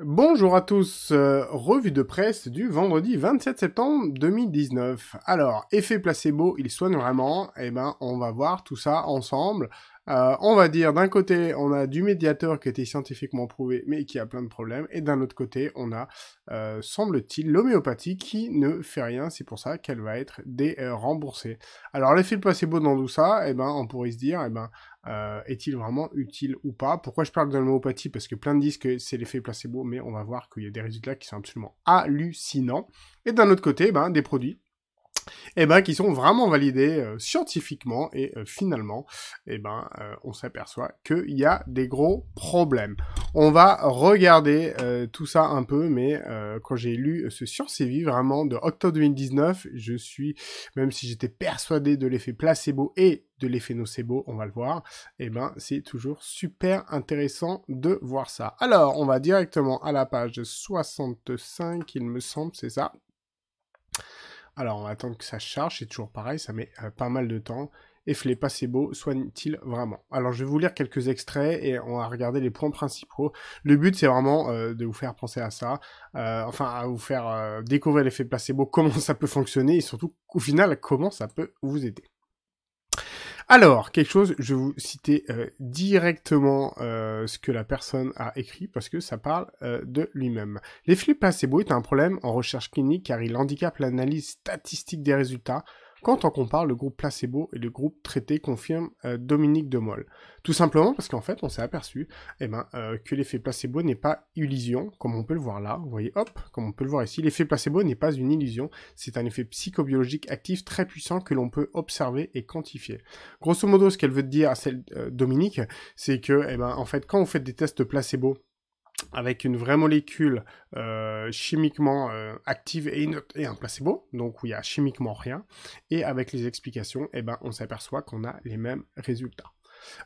Bonjour à tous, euh, revue de presse du vendredi 27 septembre 2019. Alors, effet placebo, il soigne vraiment Eh ben, on va voir tout ça ensemble. Euh, on va dire, d'un côté, on a du médiateur qui a été scientifiquement prouvé, mais qui a plein de problèmes, et d'un autre côté, on a, euh, semble-t-il, l'homéopathie qui ne fait rien, c'est pour ça qu'elle va être déremboursée. Alors, l'effet placebo dans tout ça, eh ben, on pourrait se dire, eh ben, euh, est-il vraiment utile ou pas Pourquoi je parle de l'homéopathie Parce que plein de disent que c'est l'effet placebo, mais on va voir qu'il y a des résultats qui sont absolument hallucinants. Et d'un autre côté, eh ben, des produits et eh ben, qui sont vraiment validés euh, scientifiquement et euh, finalement, et eh ben, euh, on s'aperçoit qu'il y a des gros problèmes. On va regarder tout ça un peu, mais quand j'ai lu ce Vie, vraiment de octobre 2019, je suis, même si j'étais persuadé de l'effet placebo et de l'effet nocebo, on va le voir, et eh ben c'est toujours super intéressant de voir ça. Alors, on va directement à la page 65, il me semble, c'est ça. Alors on attend que ça charge, c'est toujours pareil, ça met euh, pas mal de temps. Et placebo, soigne-t-il vraiment Alors je vais vous lire quelques extraits et on va regarder les points principaux. Le but c'est vraiment euh, de vous faire penser à ça, euh, enfin à vous faire découvrir l'effet placebo, comment ça peut fonctionner et surtout au final comment ça peut vous aider. Alors, quelque chose, je vais vous citer euh, directement euh, ce que la personne a écrit parce que ça parle euh, de lui-même. L'effet placebo est un problème en recherche clinique car il handicape l'analyse statistique des résultats quand on compare le groupe placebo et le groupe traité, confirme euh, Dominique Dominique Demol. Tout simplement parce qu'en fait, on s'est aperçu eh ben, euh, que l'effet placebo n'est pas illusion, comme on peut le voir là. Vous voyez, hop, comme on peut le voir ici, l'effet placebo n'est pas une illusion, c'est un effet psychobiologique actif très puissant que l'on peut observer et quantifier. Grosso modo, ce qu'elle veut dire à celle euh, Dominique, c'est que, eh ben, en fait, quand vous faites des tests placebo, avec une vraie molécule euh, chimiquement euh, active et, et, un placebo, donc où il n'y a chimiquement rien, et avec les explications, eh ben, on s'aperçoit qu'on a les mêmes résultats.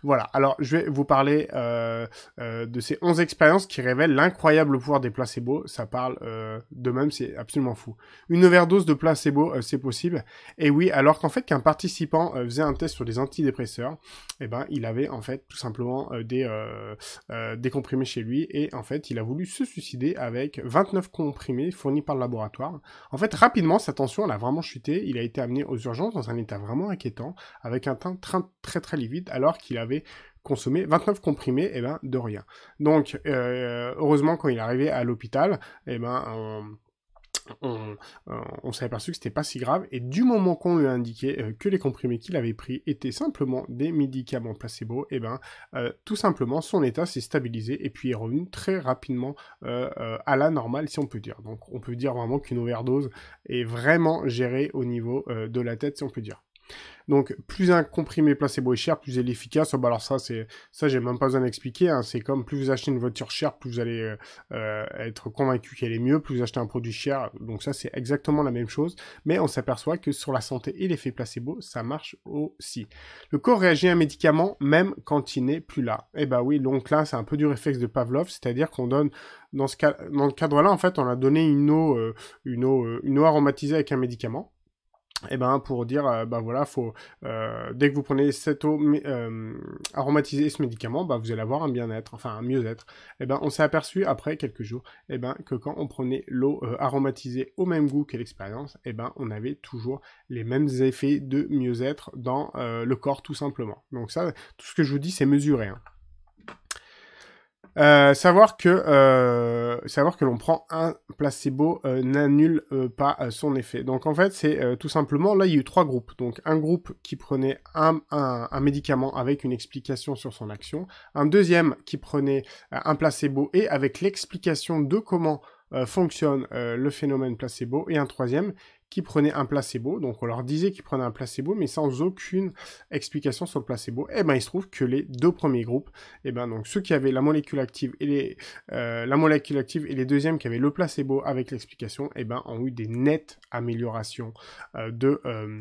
Voilà, alors je vais vous parler euh, euh, de ces 11 expériences qui révèlent l'incroyable pouvoir des placebos. Ça parle euh, de même, c'est absolument fou. Une overdose de placebo, c'est possible. Et oui, alors qu'en fait, qu'un participant faisait un test sur des antidépresseurs, eh ben, il avait en fait tout simplement des, comprimés chez lui. Et en fait, il a voulu se suicider avec 29 comprimés fournis par le laboratoire. En fait, rapidement, sa tension, a vraiment chuté. Il a été amené aux urgences dans un état vraiment inquiétant, avec un teint très très, très livide, alors qu'il qu'il avait consommé 29 comprimés, et eh ben de rien. Donc euh, heureusement quand il est arrivé à l'hôpital, et eh ben euh, on, s'est aperçu que c'était pas si grave et du moment qu'on lui a indiqué euh, que les comprimés qu'il avait pris étaient simplement des médicaments placebo, et eh ben tout simplement son état s'est stabilisé et puis est revenu très rapidement à la normale si on peut dire. Donc on peut dire vraiment qu'une overdose est vraiment gérée au niveau de la tête si on peut dire. Donc, plus un comprimé placebo est cher, plus il est efficace. Oh, bah, alors ça, c'est ça, j'ai même pas besoin d'expliquer. Hein. C'est comme plus vous achetez une voiture chère, plus vous allez euh, euh, être convaincu qu'elle est mieux. Plus vous achetez un produit cher, donc ça, c'est exactement la même chose. Mais on s'aperçoit que sur la santé et l'effet placebo, ça marche aussi. Le corps réagit à un médicament même quand il n'est plus là. Et eh bah oui, donc là, c'est un peu du réflexe de Pavlov, c'est-à-dire qu'on donne dans ce cadre-là, en fait, on a donné une eau, euh, une eau, une eau aromatisée avec un médicament et eh ben, pour dire euh, bah voilà faut euh, dès que vous prenez cette eau euh, aromatisée ce médicament bah vous allez avoir un bien-être enfin un mieux-être et eh ben on s'est aperçu après quelques jours et eh ben que quand on prenait l'eau euh, aromatisée au même goût que l'expérience et ben on avait toujours les mêmes effets de mieux-être dans le corps tout simplement donc ça tout ce que je vous dis c'est mesuré hein. Euh, savoir que euh, savoir que l'on prend un placebo euh, n'annule pas son effet. Donc en fait, c'est tout simplement là il y a eu trois groupes. Donc un groupe qui prenait un, un, un, médicament avec une explication sur son action, un deuxième qui prenait un placebo et avec l'explication de comment fonctionne le phénomène placebo et un troisième qui prenait un placebo. Donc on leur disait qu'ils prenaient un placebo, mais sans aucune explication sur le placebo. Et eh ben il se trouve que les deux premiers groupes, et eh ben donc ceux qui avaient la molécule active et les euh, la molécule active et les deuxièmes qui avaient le placebo avec l'explication, et eh ben ont eu des nettes améliorations euh, de euh,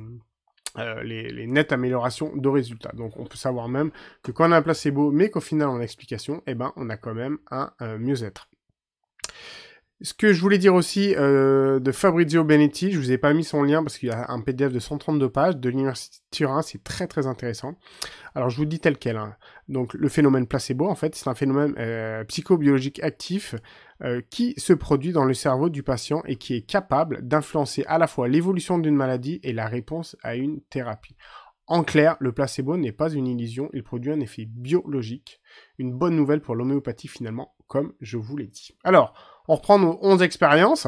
les, nettes améliorations de résultats. Donc on peut savoir même que quand on a un placebo, mais qu'au final on a l'explication, eh ben on a quand même un mieux-être. Ce que je voulais dire aussi euh, de Fabrizio Benetti, je vous ai pas mis son lien parce qu'il a un PDF de 132 pages de l'université de Turin, c'est très très intéressant. Alors je vous dis tel quel. Hein. Donc le phénomène placebo, en fait, c'est un phénomène euh, psychobiologique actif euh, qui se produit dans le cerveau du patient et qui est capable d'influencer à la fois l'évolution d'une maladie et la réponse à une thérapie. En clair, le placebo n'est pas une illusion, il produit un effet biologique. Une bonne nouvelle pour l'homéopathie finalement, comme je vous l'ai dit. Alors, on reprend nos 11 expériences.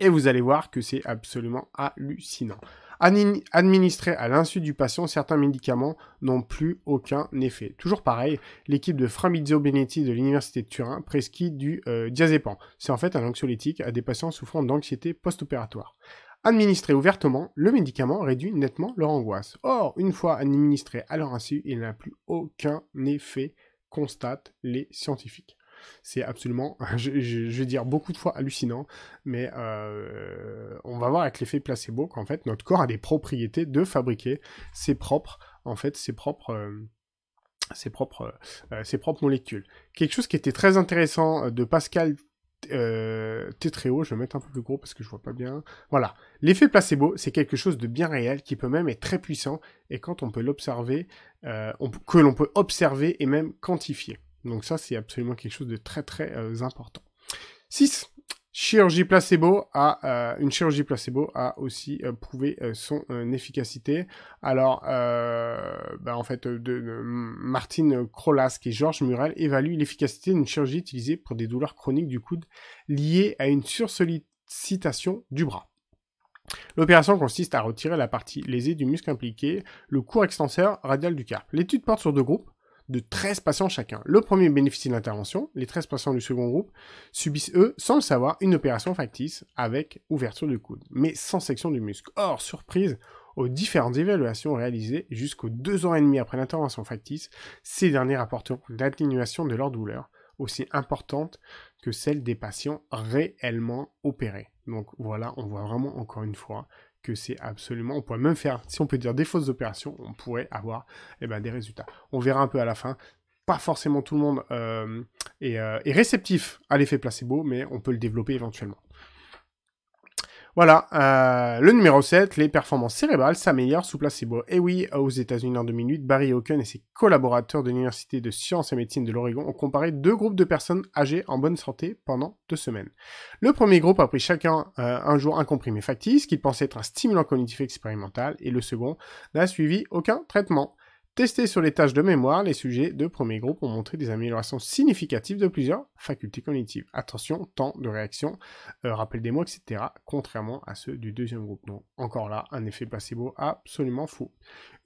Et vous allez voir que c'est absolument hallucinant. Administré à l'insu du patient, certains médicaments n'ont plus aucun effet. Toujours pareil, l'équipe de Framizio Benetti de l'Université de Turin prescrit du euh, diazépan. C'est en fait un anxiolytique à des patients souffrant d'anxiété post-opératoire. Administré ouvertement, le médicament réduit nettement leur angoisse. Or, une fois administré à leur insu, il n'a plus aucun effet, constatent les scientifiques. C'est absolument, je, vais dire beaucoup de fois hallucinant, mais euh, on va voir avec l'effet placebo qu'en fait notre corps a des propriétés de fabriquer ses propres, en fait, ses propres. Euh, ses propres, euh, ses propres molécules. Quelque chose qui était très intéressant de Pascal Tetréo. je vais mettre un peu plus gros parce que je vois pas bien. Voilà, l'effet placebo, c'est quelque chose de bien réel qui peut même être très puissant et quand on peut l'observer, que l'on peut observer et même quantifier. Donc ça, c'est absolument quelque chose de très très euh, important. 6. Chirurgie placebo a euh, une chirurgie placebo a aussi euh, prouvé son efficacité. Alors, bah, en fait, de, Martine Krolask et Georges Murel évaluent l'efficacité d'une chirurgie utilisée pour des douleurs chroniques du coude liées à une sursollicitation du bras. L'opération consiste à retirer la partie lésée du muscle impliqué, le court extenseur radial du carpe. L'étude porte sur deux groupes, de 13 patients chacun. Le premier bénéficie de l'intervention, les 13 patients du second groupe subissent, eux, sans le savoir, une opération factice avec ouverture du coude, mais sans section du muscle. Or, surprise, aux différentes évaluations réalisées jusqu'aux deux ans et demi après l'intervention factice, ces derniers rapportent l'atténuation de leur douleur, aussi importante que celle des patients réellement opérés. Donc voilà, on voit vraiment encore une fois que c'est absolument, on pourrait même faire, si on peut dire des fausses opérations, on pourrait avoir eh ben, des résultats. On verra un peu à la fin. Pas forcément tout le monde euh, euh, est réceptif à l'effet placebo, mais on peut le développer éventuellement. Voilà, euh, le numéro 7, les performances cérébrales s'améliorent sous placebo. Et eh oui, aux États-Unis en 2008, Barry Hawken et ses collaborateurs de l'Université de sciences et médecine de l'Oregon ont comparé deux groupes de personnes âgées en bonne santé pendant deux semaines. Le premier groupe a pris chacun euh, un jour un comprimé factice qu'il pensait être un stimulant cognitif expérimental et le second n'a suivi aucun traitement. Testé sur les tâches de mémoire, les sujets de premier groupe ont montré des améliorations significatives de plusieurs facultés cognitives. Attention, temps de réaction, euh, rappel des mots, etc. Contrairement à ceux du deuxième groupe. Donc encore là, un effet placebo absolument fou.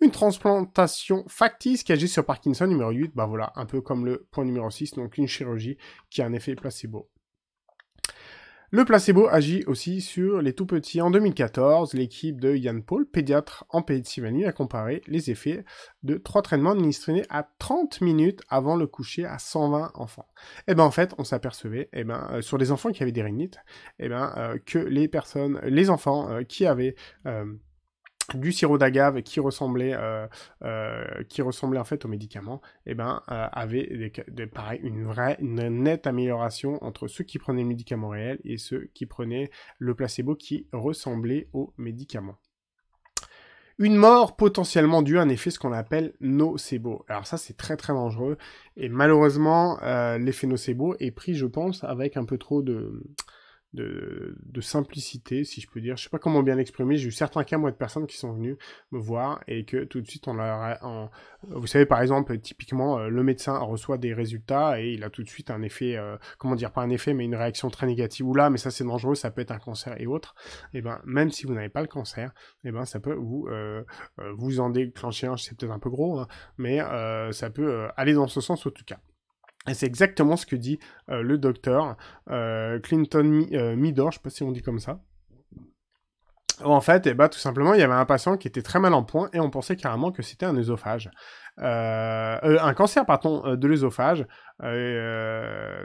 Une transplantation factice qui agit sur Parkinson numéro 8, bah voilà, un peu comme le point numéro 6, donc une chirurgie qui a un effet placebo. Le placebo agit aussi sur les tout-petits. En 2014, l'équipe de Yann Paul, pédiatre en Pennsylvanie, a comparé les effets de trois traitements administrés à 30 minutes avant le coucher à 120 enfants. Et eh ben en fait, on s'apercevait, et eh ben euh, sur les enfants qui avaient des rhinites, et eh ben euh, que les personnes, les enfants euh, qui avaient du sirop d'agave qui ressemblait euh, euh, qui ressemblait en fait au médicament eh ben euh, avait pareil une vraie une nette amélioration entre ceux qui prenaient le médicament réel et ceux qui prenaient le placebo qui ressemblait au médicament. une mort potentiellement due à un effet ce qu'on appelle nocebo. Alors ça c'est très très dangereux et malheureusement euh, l'effet nocebo est pris je pense avec un peu trop de de, simplicité, si je peux dire. Je sais pas comment bien l'exprimer. J'ai eu certains cas, moi, de personnes qui sont venues me voir et que tout de suite, on leur a, vous savez, par exemple, typiquement, euh, le médecin reçoit des résultats et il a tout de suite un effet, euh, comment dire, pas un effet, mais une réaction très négative. Ou là, mais ça, c'est dangereux, ça peut être un cancer et autres. Et eh ben, même si vous n'avez pas le cancer, et eh ben, ça peut vous, euh, vous en déclencher un, c'est peut-être un peu gros, hein, mais ça peut aller dans ce sens, en tout cas. Et c'est exactement ce que dit euh, le docteur euh, Clinton euh, Midor, je ne sais pas si on dit comme ça. En fait, eh ben, tout simplement, il y avait un patient qui était très mal en point et on pensait carrément que c'était un œsophage. un cancer, pardon, de l'œsophage,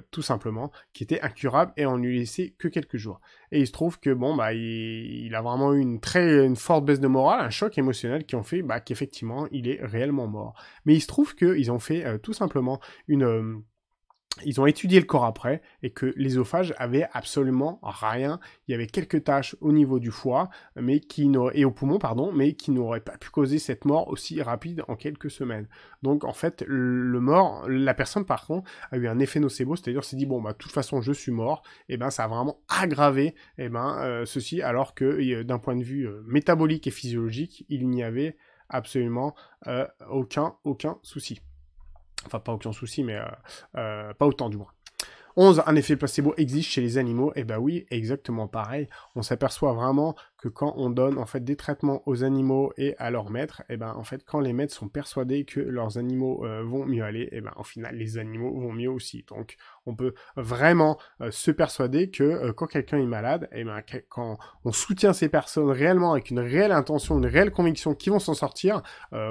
tout simplement, qui était incurable et on lui laissait que quelques jours. Et il se trouve que, bon, bah, il, a vraiment eu une très une forte baisse de morale, un choc émotionnel qui ont fait bah, qu'effectivement, il est réellement mort. Mais il se trouve qu'ils ont fait tout simplement une ils ont étudié le corps après et que l'ésophage avait absolument rien. Il y avait quelques taches au niveau du foie mais qui et au poumon, pardon, mais qui n'auraient pas pu causer cette mort aussi rapide en quelques semaines. Donc en fait, le mort, la personne par contre a eu un effet nocebo, c'est-à-dire s'est dit bon bah de toute façon je suis mort, et eh ben ça a vraiment aggravé et eh ben euh, ceci alors que euh, d'un point de vue euh, métabolique et physiologique, il n'y avait absolument aucun aucun souci. Enfin, pas aucun souci, mais euh, euh, pas autant du moins. 11. Un effet placebo existe chez les animaux. Eh ben oui, exactement pareil. On s'aperçoit vraiment que quand on donne en fait des traitements aux animaux et à leurs maîtres, et eh ben en fait quand les maîtres sont persuadés que leurs animaux euh, vont mieux aller, et eh ben au final les animaux vont mieux aussi. Donc on peut vraiment euh, se persuader que euh, quand quelqu'un est malade, et eh ben quand on soutient ces personnes réellement avec une réelle intention, une réelle conviction qu'ils vont s'en sortir,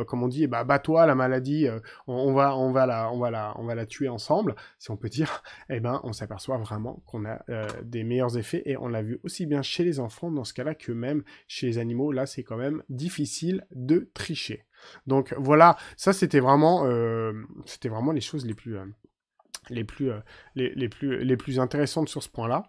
comme on dit, bah ben, toi la maladie, on, va on va la on va la on va la tuer ensemble, si on peut dire, et ben on s'aperçoit vraiment qu'on a des meilleurs effets et on l'a vu aussi bien chez les enfants dans ce cas-là que même chez les animaux, là, c'est quand même difficile de tricher. Donc voilà, ça c'était vraiment, euh, c'était vraiment les choses les plus, euh, les plus, euh, les, plus, les plus intéressantes sur ce point-là.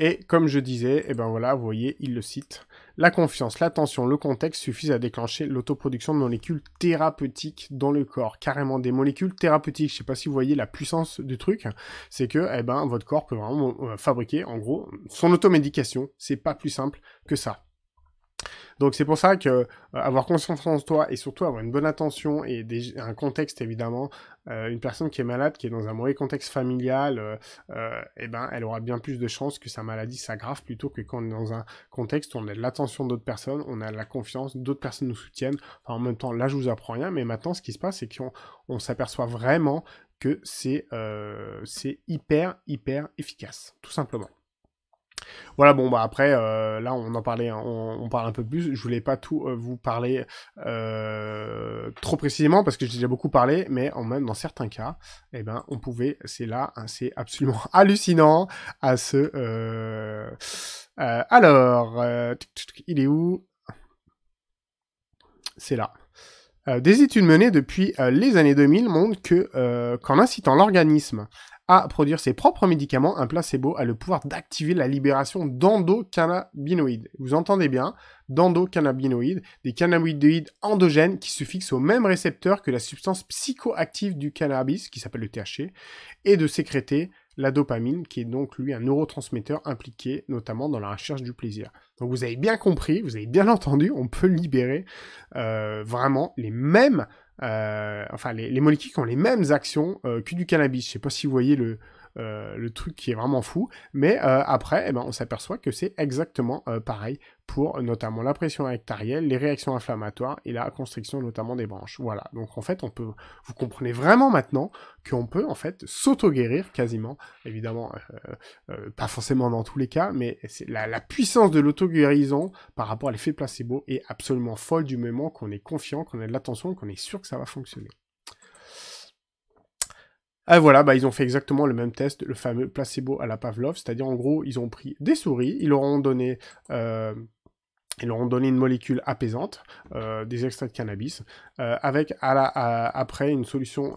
Et comme je disais, et eh ben voilà, vous voyez, il le cite. La confiance, l'attention, le contexte suffisent à déclencher l'autoproduction de molécules thérapeutiques dans le corps. Carrément des molécules thérapeutiques. Je sais pas si vous voyez la puissance du truc. C'est que, eh ben, votre corps peut vraiment euh, fabriquer, en gros, son automédication. C'est pas plus simple que ça. Donc c'est pour ça que euh, avoir confiance en toi et surtout avoir une bonne attention et un contexte évidemment, euh, une personne qui est malade, qui est dans un mauvais contexte familial, euh, eh ben elle aura bien plus de chances que sa maladie s'aggrave plutôt que quand on est dans un contexte où on a de l'attention d'autres personnes, on a de la confiance, d'autres personnes nous soutiennent. en même temps, là je vous apprends rien, mais maintenant ce qui se passe c'est qu'on s'aperçoit vraiment que c'est c'est hyper hyper efficace, tout simplement. Voilà, bon, bah après, euh, là, on en parlait, hein, on, parle un peu plus. Je voulais pas tout euh, vous parler euh, trop précisément parce que j'ai déjà beaucoup parlé, mais en même dans certains cas, eh ben, on pouvait, c'est là, hein, c'est absolument hallucinant à ce. alors, il est où C'est là. des études menées depuis les années 2000 montrent que, qu'en incitant l'organisme à produire ses propres médicaments, un placebo a le pouvoir d'activer la libération d'endocannabinoïdes. Vous entendez bien, d'endocannabinoïdes, des cannabinoïdes endogènes qui se fixent au même récepteur que la substance psychoactive du cannabis, qui s'appelle le THC, et de sécréter la dopamine, qui est donc lui un neurotransmetteur impliqué notamment dans la recherche du plaisir. Donc vous avez bien compris, vous avez bien entendu, on peut libérer euh, vraiment les mêmes euh, enfin les, molécules ont les mêmes actions euh, que du cannabis. Je sais pas si vous voyez le, euh, le truc qui est vraiment fou. Mais euh, après, eh ben, on s'aperçoit que c'est exactement euh, pareil pour notamment la pression rectarielle, les réactions inflammatoires et la constriction notamment des branches. Voilà. Donc en fait, on peut, vous comprenez vraiment maintenant qu'on peut en fait s'auto-guérir quasiment. Évidemment, pas forcément dans tous les cas, mais la, la, puissance de l'auto-guérison par rapport à l'effet placebo est absolument folle du moment qu'on est confiant, qu'on a de l'attention, qu'on est sûr que ça va fonctionner. Ah voilà, bah, ils ont fait exactement le même test, le fameux placebo à la Pavlov, c'est-à-dire en gros, ils ont pris des souris, ils leur ont donné, euh, ils leur ont donné une molécule apaisante, euh, des extraits de cannabis, euh, avec à après une solution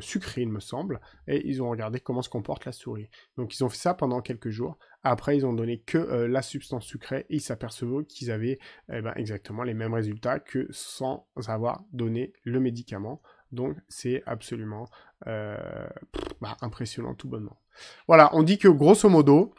sucrée, il me semble, et ils ont regardé comment se comporte la souris. Donc ils ont fait ça pendant quelques jours. Après, ils ont donné que la substance sucrée et ils s'apercevaient qu'ils avaient eh ben, exactement les mêmes résultats que sans avoir donné le médicament. Donc c'est absolument euh, bah, impressionnant tout bonnement. Voilà, on dit que grosso modo,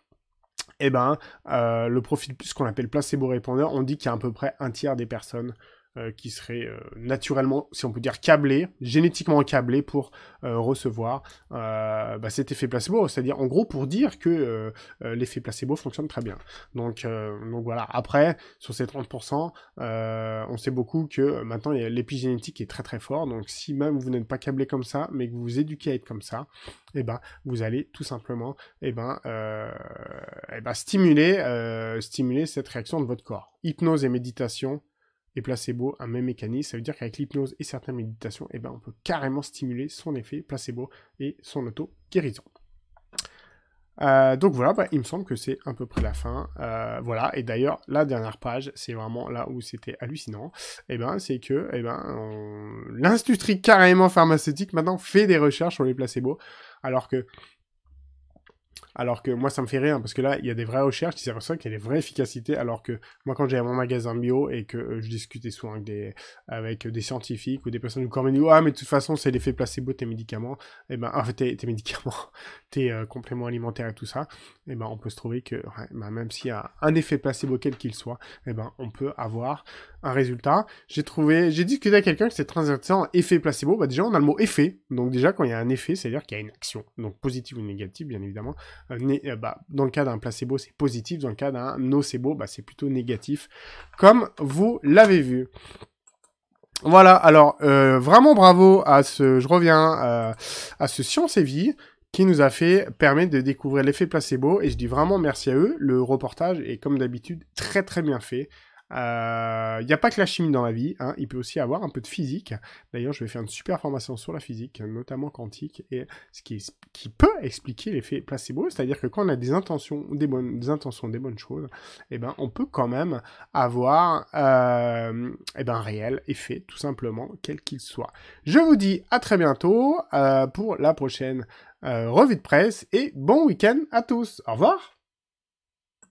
eh ben, euh, le profil, ce qu'on appelle placebo répondeur, on dit qu'il y a à peu près un tiers des personnes euh, qui serait euh, naturellement, si on peut dire, câblé, génétiquement câblé, pour euh, recevoir bah, cet effet placebo. C'est-à-dire, en gros, pour dire que l'effet placebo fonctionne très bien. Donc, donc voilà. Après, sur ces 30%, on sait beaucoup que maintenant, l'épigénétique est très très fort. Donc, si même vous n'êtes pas câblé comme ça, mais que vous vous éduquez à être comme ça, eh ben, vous allez tout simplement eh ben, euh, eh ben, stimuler, stimuler cette réaction de votre corps. Hypnose et méditation, et placebo, un même mécanisme. Ça veut dire qu'avec l'hypnose et certaines méditations, eh ben, on peut carrément stimuler son effet placebo et son auto-guérison. Euh, donc voilà, bah, il me semble que c'est à peu près la fin. Euh, voilà, et d'ailleurs, la dernière page, c'est vraiment là où c'était hallucinant. Eh ben, c'est que eh ben, l'industrie carrément pharmaceutique maintenant fait des recherches sur les placebos, alors que alors que moi, ça me fait rien hein, parce que là, il y a des vraies recherches qui servent à ça, y a des vraies efficacités. Alors que moi, quand à mon magasin bio et que euh, je discutais souvent avec des, avec des scientifiques ou des personnes du corps disent ah, mais de toute façon, c'est l'effet placebo, tes médicaments, et eh ben, en fait, tes, médicaments, tes euh, compléments alimentaires et tout ça, eh ben, on peut se trouver que ben, même s'il y a un effet placebo quel qu'il soit, eh ben, on peut avoir un résultat. J'ai trouvé, j'ai discuté avec quelqu'un que c'est très intéressant, effet placebo, bah, déjà on a le mot effet, donc déjà quand il y a un effet, c'est-à-dire qu'il y a une action, donc positive ou négative bien évidemment. Euh, euh, bah, dans le cas d'un placebo c'est positif, dans le cas d'un nocebo bah, c'est plutôt négatif, comme vous l'avez vu. Voilà, alors euh, vraiment bravo à ce, je reviens à ce Science et Vie qui nous a fait permettre de découvrir l'effet placebo. Et je dis vraiment merci à eux. Le reportage est, comme d'habitude, très très bien fait. Il euh, n'y a pas que la chimie dans la vie, hein, il peut aussi avoir un peu de physique. D'ailleurs, je vais faire une super formation sur la physique, notamment quantique, et ce qui, qui peut expliquer l'effet placebo, c'est-à-dire que quand on a des intentions, des bonnes intentions, des bonnes choses, eh ben, on peut quand même avoir euh, eh ben, un réel effet, tout simplement, quel qu'il soit. Je vous dis à très bientôt euh, pour la prochaine euh, revue de presse et bon week-end à tous. Au revoir